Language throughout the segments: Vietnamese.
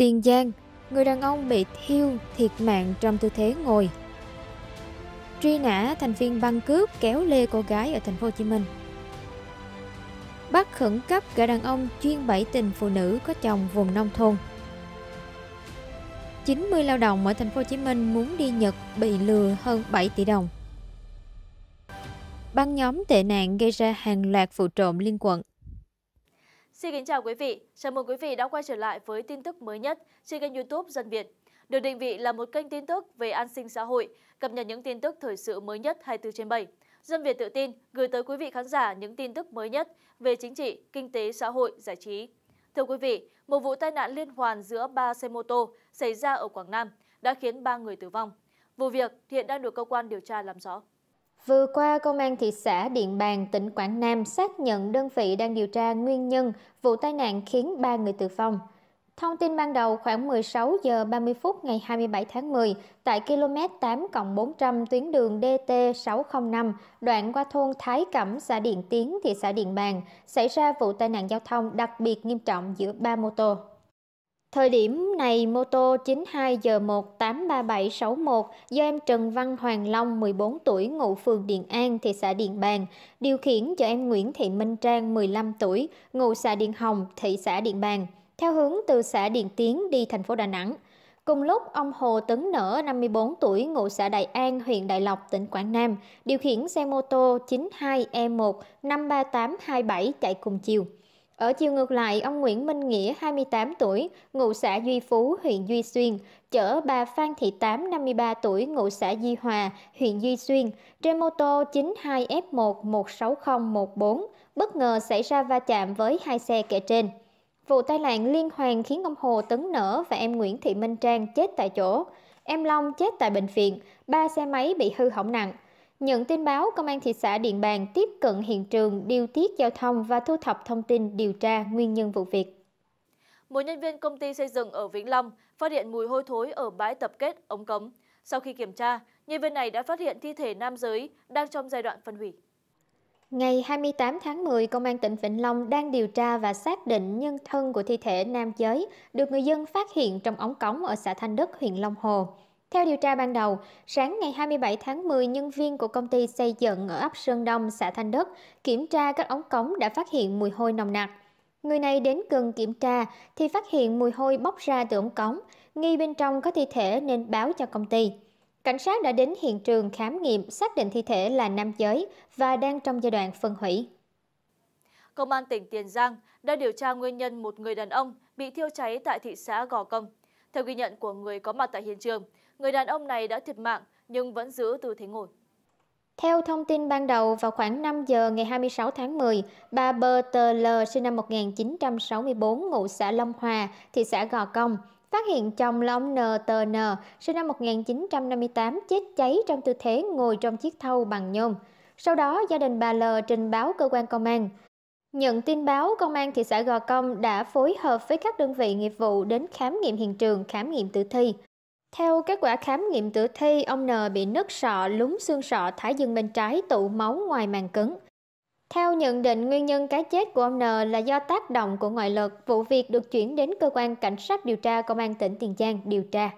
Tiền Giang, người đàn ông bị thiêu thiệt mạng trong tư thế ngồi. Truy nã thành viên băng cướp kéo lê cô gái ở thành phố Hồ Chí Minh. Bắt khẩn cấp gã đàn ông chuyên bẫy tình phụ nữ có chồng vùng nông thôn. 90 lao động ở thành phố Hồ Chí Minh muốn đi Nhật bị lừa hơn 7 tỷ đồng. Băng nhóm tệ nạn gây ra hàng loạt vụ trộm liên quận. Xin kính chào quý vị, chào mừng quý vị đã quay trở lại với tin tức mới nhất trên kênh youtube Dân Việt. Được định vị là một kênh tin tức về an sinh xã hội, cập nhật những tin tức thời sự mới nhất 24 trên 7. Dân Việt tự tin gửi tới quý vị khán giả những tin tức mới nhất về chính trị, kinh tế, xã hội, giải trí. Thưa quý vị, một vụ tai nạn liên hoàn giữa ba xe mô tô xảy ra ở Quảng Nam đã khiến ba người tử vong. Vụ việc hiện đang được cơ quan điều tra làm rõ. Vừa qua, Công an thị xã Điện Bàn, tỉnh Quảng Nam xác nhận đơn vị đang điều tra nguyên nhân vụ tai nạn khiến ba người tử vong. Thông tin ban đầu khoảng 16 giờ 30 phút ngày 27 tháng 10 tại km 8 400 tuyến đường DT605 đoạn qua thôn Thái Cẩm, xã Điện Tiến, thị xã Điện Bàn xảy ra vụ tai nạn giao thông đặc biệt nghiêm trọng giữa ba mô tô. Thời điểm này mô tô 92 giờ 183761 do em Trần Văn Hoàng Long 14 tuổi ngụ phường Điện An thị xã Điện Bàn điều khiển cho em Nguyễn Thị Minh Trang 15 tuổi ngụ xã Điện Hồng thị xã Điện Bàn theo hướng từ xã Điện Tiến đi thành phố Đà Nẵng. Cùng lúc, ông Hồ Tấn Nở, 54 tuổi, ngụ xã Đại An, huyện Đại Lộc, tỉnh Quảng Nam, điều khiển xe mô tô 92E1 53827 chạy cùng chiều. Ở chiều ngược lại, ông Nguyễn Minh Nghĩa, 28 tuổi, ngụ xã Duy Phú, huyện Duy Xuyên, chở bà Phan Thị Tám, 53 tuổi, ngụ xã Di Hòa, huyện Duy Xuyên, trên mô tô 92F1160014, bất ngờ xảy ra va chạm với hai xe kể trên. Vụ tai nạn liên hoàn khiến ông Hồ Tấn Nở và em Nguyễn Thị Minh Trang chết tại chỗ. Em Long chết tại bệnh viện, ba xe máy bị hư hỏng nặng nhận tin báo công an thị xã điện bàn tiếp cận hiện trường điều tiết giao thông và thu thập thông tin điều tra nguyên nhân vụ việc một nhân viên công ty xây dựng ở Vĩnh Long phát hiện mùi hôi thối ở bãi tập kết ống cống. Sau khi kiểm tra, nhân viên này đã phát hiện thi thể nam giới đang trong giai đoạn phân hủy. Ngày 28 tháng 10, Công an tỉnh Vĩnh Long đang điều tra và xác định nhân thân của thi thể nam giới được người dân phát hiện trong ống cống ở xã Thanh Đức, huyện Long Hồ. Theo điều tra ban đầu, sáng ngày 27 tháng 10, nhân viên của công ty xây dựng ở ấp Sơn Đông, xã Thanh Đức kiểm tra các ống cống đã phát hiện mùi hôi nồng nặc. Người này đến gần kiểm tra thì phát hiện mùi hôi bốc ra từ ống cống, nghi bên trong có thi thể nên báo cho công ty. Cảnh sát đã đến hiện trường khám nghiệm, xác định thi thể là nam giới và đang trong giai đoạn phân hủy. Công an tỉnh Tiền Giang đã điều tra nguyên nhân một người đàn ông bị thiêu cháy tại thị xã Gò Công. Theo ghi nhận của người có mặt tại hiện trường, người đàn ông này đã thiệt mạng nhưng vẫn giữ tư thế ngồi. Theo thông tin ban đầu, vào khoảng 5 giờ ngày 26 tháng 10, bà Bơ Tờ L sinh năm 1964 ngụ xã Long Hòa, thị xã Gò Công, phát hiện chồng là ông N. sinh năm 1958 chết cháy trong tư thế ngồi trong chiếc thau bằng nhôm. Sau đó, gia đình bà L trình báo cơ quan công an. Nhận tin báo, công an thị xã Gò Công đã phối hợp với các đơn vị nghiệp vụ đến khám nghiệm hiện trường, khám nghiệm tử thi. Theo kết quả khám nghiệm tử thi, ông N bị nứt sọ lúng xương sọ thái dương bên trái tụ máu ngoài màng cứng. Theo nhận định, nguyên nhân cái chết của ông N là do tác động của ngoại lực, vụ việc được chuyển đến cơ quan cảnh sát điều tra công an tỉnh Tiền Giang điều tra.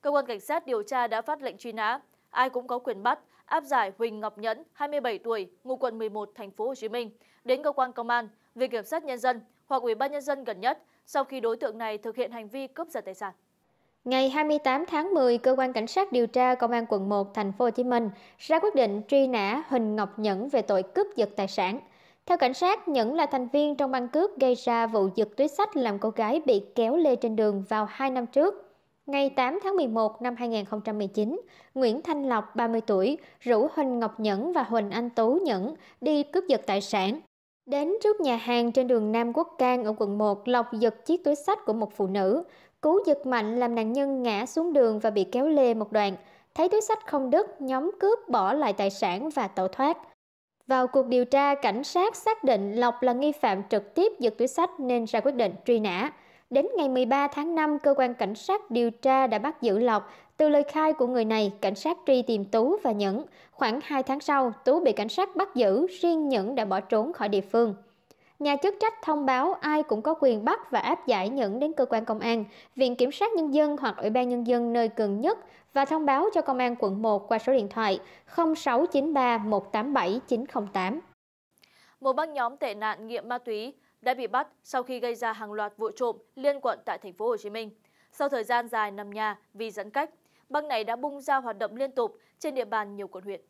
Cơ quan cảnh sát điều tra đã phát lệnh truy nã, ai cũng có quyền bắt, áp giải Huỳnh Ngọc Nhẫn, 27 tuổi, ngụ quận 11, thành phố Hồ Chí Minh, đến cơ quan công an, viện kiểm sát nhân dân hoặc ủy ban nhân dân gần nhất sau khi đối tượng này thực hiện hành vi cướp giật tài sản. Ngày 28 tháng 10, cơ quan cảnh sát điều tra công an quận 1 thành phố Hồ Chí Minh ra quyết định truy nã Huỳnh Ngọc Nhẫn về tội cướp giật tài sản. Theo cảnh sát, Nhẫn là thành viên trong băng cướp gây ra vụ giật túi sách làm cô gái bị kéo lê trên đường vào 2 năm trước. Ngày 8 tháng 11 năm 2019, Nguyễn Thanh Lộc, 30 tuổi, rủ Huỳnh Ngọc Nhẫn và Huỳnh Anh Tú Nhẫn đi cướp giật tài sản. Đến trước nhà hàng trên đường Nam Quốc Cang ở quận 1, Lộc giật chiếc túi sách của một phụ nữ. Cú giật mạnh làm nạn nhân ngã xuống đường và bị kéo lê một đoạn. Thấy túi sách không đứt, nhóm cướp bỏ lại tài sản và tẩu thoát. Vào cuộc điều tra, cảnh sát xác định Lộc là nghi phạm trực tiếp giật túi sách nên ra quyết định truy nã. Đến ngày 13 tháng 5, cơ quan cảnh sát điều tra đã bắt giữ Lộc. Từ lời khai của người này, cảnh sát truy tìm Tú và Nhẫn. Khoảng 2 tháng sau, Tú bị cảnh sát bắt giữ, riêng Nhẫn đã bỏ trốn khỏi địa phương nhà chức trách thông báo ai cũng có quyền bắt và áp giải những đến cơ quan công an, viện kiểm sát nhân dân hoặc ủy ban nhân dân nơi gần nhất và thông báo cho công an quận 1 qua số điện thoại 0693 187 908. Một băng nhóm tệ nạn nghiện ma túy đã bị bắt sau khi gây ra hàng loạt vụ trộm liên quận tại thành phố Hồ Chí Minh. Sau thời gian dài nằm nhà vì giãn cách, băng này đã bung ra hoạt động liên tục trên địa bàn nhiều quận huyện.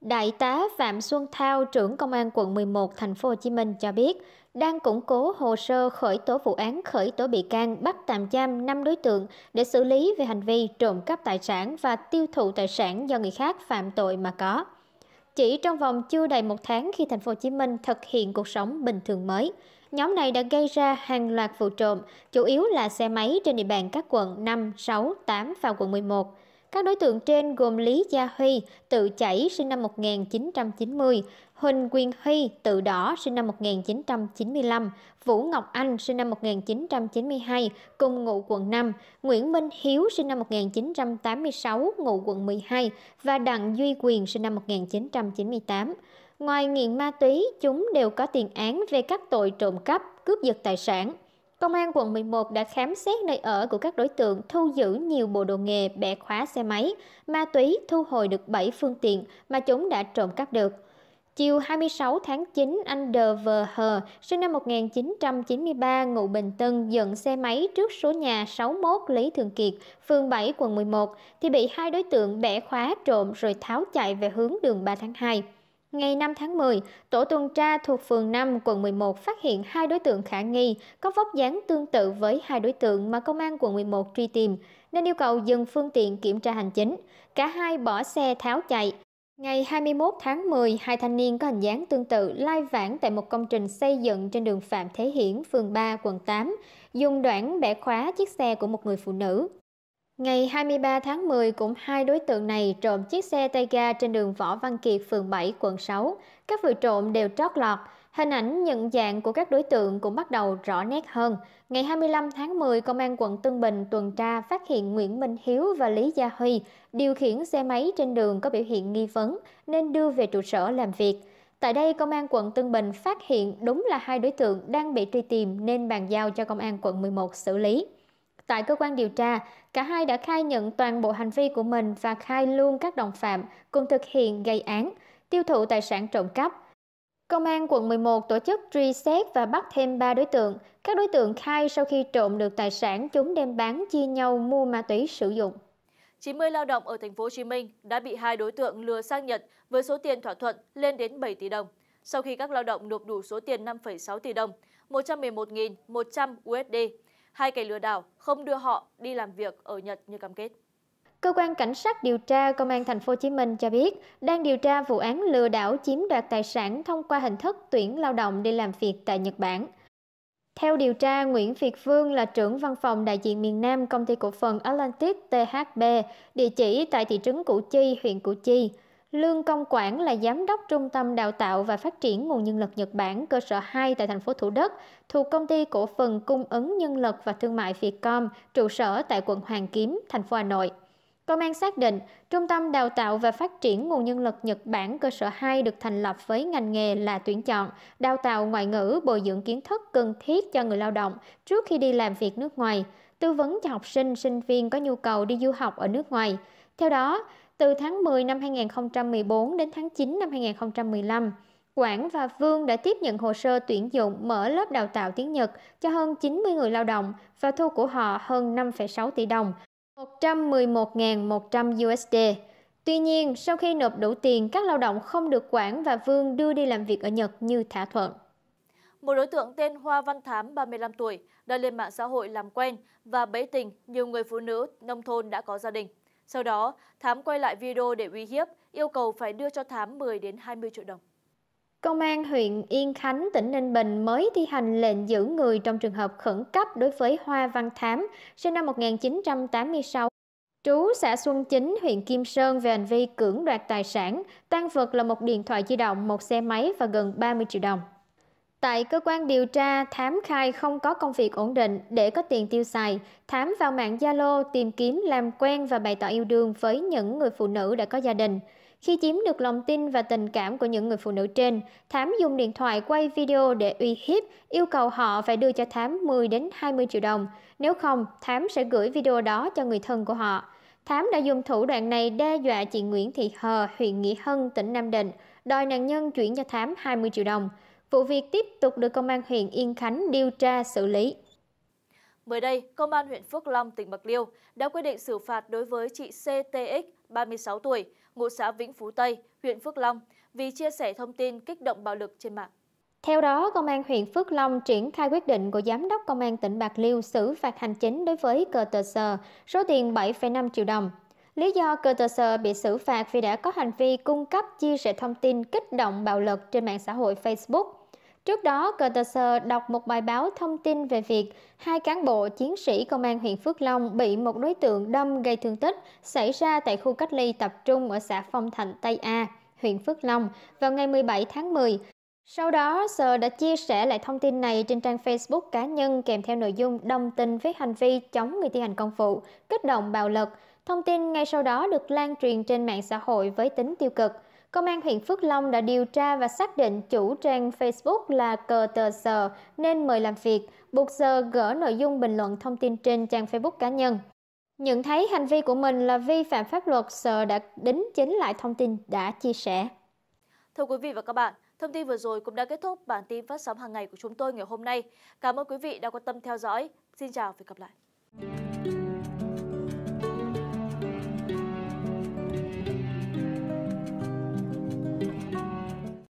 Đại tá Phạm Xuân Thao, trưởng công an quận 11 thành phố Hồ Chí Minh cho biết, đang củng cố hồ sơ khởi tố vụ án khởi tố bị can bắt tạm giam 5 đối tượng để xử lý về hành vi trộm cắp tài sản và tiêu thụ tài sản do người khác phạm tội mà có. Chỉ trong vòng chưa đầy một tháng khi thành phố Hồ Chí Minh thực hiện cuộc sống bình thường mới, nhóm này đã gây ra hàng loạt vụ trộm, chủ yếu là xe máy trên địa bàn các quận 5, 6, 8 và quận 11. Các đối tượng trên gồm Lý Gia Huy, tự chảy sinh năm 1990, Huỳnh Quyền Huy, tự đỏ sinh năm 1995, Vũ Ngọc Anh sinh năm 1992, cùng ngụ quận năm Nguyễn Minh Hiếu sinh năm 1986, ngụ quận 12 và Đặng Duy Quyền sinh năm 1998. Ngoài nghiện ma túy, chúng đều có tiền án về các tội trộm cắp, cướp giật tài sản. Công an quận 11 đã khám xét nơi ở của các đối tượng thu giữ nhiều bộ đồ nghề, bẻ khóa xe máy, ma túy thu hồi được 7 phương tiện mà chúng đã trộm cắp được. Chiều 26 tháng 9, anh d v sinh năm 1993, ngụ Bình Tân, dựng xe máy trước số nhà 61 Lý Thường Kiệt, phường 7, quận 11, thì bị hai đối tượng bẻ khóa trộm rồi tháo chạy về hướng đường 3 tháng 2. Ngày 5 tháng 10, tổ tuần tra thuộc phường 5, quận 11 phát hiện hai đối tượng khả nghi có vóc dáng tương tự với hai đối tượng mà công an quận 11 truy tìm, nên yêu cầu dừng phương tiện kiểm tra hành chính. Cả hai bỏ xe tháo chạy. Ngày 21 tháng 10, hai thanh niên có hình dáng tương tự lai vãng tại một công trình xây dựng trên đường Phạm Thế Hiển, phường 3, quận 8, dùng đoạn bẻ khóa chiếc xe của một người phụ nữ. Ngày 23 tháng 10 cũng hai đối tượng này trộm chiếc xe tay ga trên đường Võ Văn Kiệt phường 7 quận 6. Các vụ trộm đều trót lọt, hình ảnh nhận dạng của các đối tượng cũng bắt đầu rõ nét hơn. Ngày 25 tháng 10, công an quận Tân Bình tuần tra phát hiện Nguyễn Minh Hiếu và Lý Gia Huy điều khiển xe máy trên đường có biểu hiện nghi vấn nên đưa về trụ sở làm việc. Tại đây, công an quận Tân Bình phát hiện đúng là hai đối tượng đang bị truy tìm nên bàn giao cho công an quận 11 xử lý. Tại cơ quan điều tra, cả hai đã khai nhận toàn bộ hành vi của mình và khai luôn các đồng phạm cùng thực hiện gây án, tiêu thụ tài sản trộm cắp. Công an quận 11 tổ chức truy xét và bắt thêm 3 đối tượng. Các đối tượng khai sau khi trộm được tài sản, chúng đem bán chia nhau mua ma túy sử dụng. 90 lao động ở thành phố Hồ Chí Minh đã bị hai đối tượng lừa sang Nhật với số tiền thỏa thuận lên đến 7 tỷ đồng. Sau khi các lao động nộp đủ số tiền 5,6 tỷ đồng, 111.100 USD hai kẻ lừa đảo không đưa họ đi làm việc ở Nhật như cam kết. Cơ quan cảnh sát điều tra Công an thành phố Hồ Chí Minh cho biết đang điều tra vụ án lừa đảo chiếm đoạt tài sản thông qua hình thức tuyển lao động đi làm việc tại Nhật Bản. Theo điều tra, Nguyễn Việt Vương là trưởng văn phòng đại diện miền Nam công ty cổ phần Atlantic THB, địa chỉ tại thị trấn Củ Chi, huyện Củ Chi. Lương Công Quảng là giám đốc Trung tâm Đào tạo và Phát triển Nguồn Nhân lực Nhật Bản cơ sở 2 tại thành phố Thủ Đức, thuộc công ty cổ phần cung ứng nhân lực và thương mại Vietcom, trụ sở tại quận Hoàn Kiếm, thành phố Hà Nội. Công an xác định, Trung tâm Đào tạo và Phát triển Nguồn Nhân lực Nhật Bản cơ sở 2 được thành lập với ngành nghề là tuyển chọn, đào tạo ngoại ngữ, bồi dưỡng kiến thức cần thiết cho người lao động trước khi đi làm việc nước ngoài, tư vấn cho học sinh, sinh viên có nhu cầu đi du học ở nước ngoài. Theo đó, từ tháng 10 năm 2014 đến tháng 9 năm 2015, Quảng và Vương đã tiếp nhận hồ sơ tuyển dụng mở lớp đào tạo tiếng Nhật cho hơn 90 người lao động và thu của họ hơn 5,6 tỷ đồng, 111.100 USD. Tuy nhiên, sau khi nộp đủ tiền, các lao động không được Quảng và Vương đưa đi làm việc ở Nhật như thỏa thuận. Một đối tượng tên Hoa Văn Thám, 35 tuổi, đã lên mạng xã hội làm quen và bấy tình nhiều người phụ nữ nông thôn đã có gia đình. Sau đó, Thám quay lại video để uy hiếp, yêu cầu phải đưa cho Thám 10 đến 20 triệu đồng. Công an huyện Yên Khánh, tỉnh Ninh Bình mới thi hành lệnh giữ người trong trường hợp khẩn cấp đối với Hoa Văn Thám, sinh năm 1986, trú xã Xuân Chính, huyện Kim Sơn về hành vi cưỡng đoạt tài sản, tăng vật là một điện thoại di động, một xe máy và gần 30 triệu đồng. Tại cơ quan điều tra, Thám khai không có công việc ổn định để có tiền tiêu xài. Thám vào mạng Zalo tìm kiếm làm quen và bày tỏ yêu đương với những người phụ nữ đã có gia đình. Khi chiếm được lòng tin và tình cảm của những người phụ nữ trên, Thám dùng điện thoại quay video để uy hiếp, yêu cầu họ phải đưa cho Thám 10 đến 20 triệu đồng. Nếu không, Thám sẽ gửi video đó cho người thân của họ. Thám đã dùng thủ đoạn này đe dọa chị Nguyễn Thị Hờ, huyện Nghĩa Hân, tỉnh Nam Định, đòi nạn nhân chuyển cho Thám 20 triệu đồng vụ việc tiếp tục được Công an huyện Yên Khánh điều tra xử lý. Mới đây, Công an huyện Phước Long, tỉnh Bạc Liêu đã quyết định xử phạt đối với chị CTX, 36 tuổi, ngụ xã Vĩnh Phú Tây, huyện Phước Long, vì chia sẻ thông tin kích động bạo lực trên mạng. Theo đó, Công an huyện Phước Long triển khai quyết định của Giám đốc Công an tỉnh Bạc Liêu xử phạt hành chính đối với cờ tờ sờ, số tiền 7,5 triệu đồng. Lý do cờ tờ sờ bị xử phạt vì đã có hành vi cung cấp chia sẻ thông tin kích động bạo lực trên mạng xã hội Facebook – Trước đó, Cortázar đọc một bài báo thông tin về việc hai cán bộ chiến sĩ công an huyện Phước Long bị một đối tượng đâm gây thương tích xảy ra tại khu cách ly tập trung ở xã Phong Thạnh Tây A, huyện Phước Long vào ngày 17 tháng 10. Sau đó, Sờ đã chia sẻ lại thông tin này trên trang Facebook cá nhân kèm theo nội dung đồng tình với hành vi chống người thi hành công vụ, kích động bạo lực. Thông tin ngay sau đó được lan truyền trên mạng xã hội với tính tiêu cực. Công an huyện Phước Long đã điều tra và xác định chủ trang Facebook là cờ tờ sờ nên mời làm việc, buộc sờ gỡ nội dung bình luận thông tin trên trang Facebook cá nhân. Nhận thấy hành vi của mình là vi phạm pháp luật, sờ đã đính chính lại thông tin đã chia sẻ. Thưa quý vị và các bạn, thông tin vừa rồi cũng đã kết thúc bản tin phát sóng hàng ngày của chúng tôi ngày hôm nay. Cảm ơn quý vị đã quan tâm theo dõi. Xin chào và hẹn gặp lại.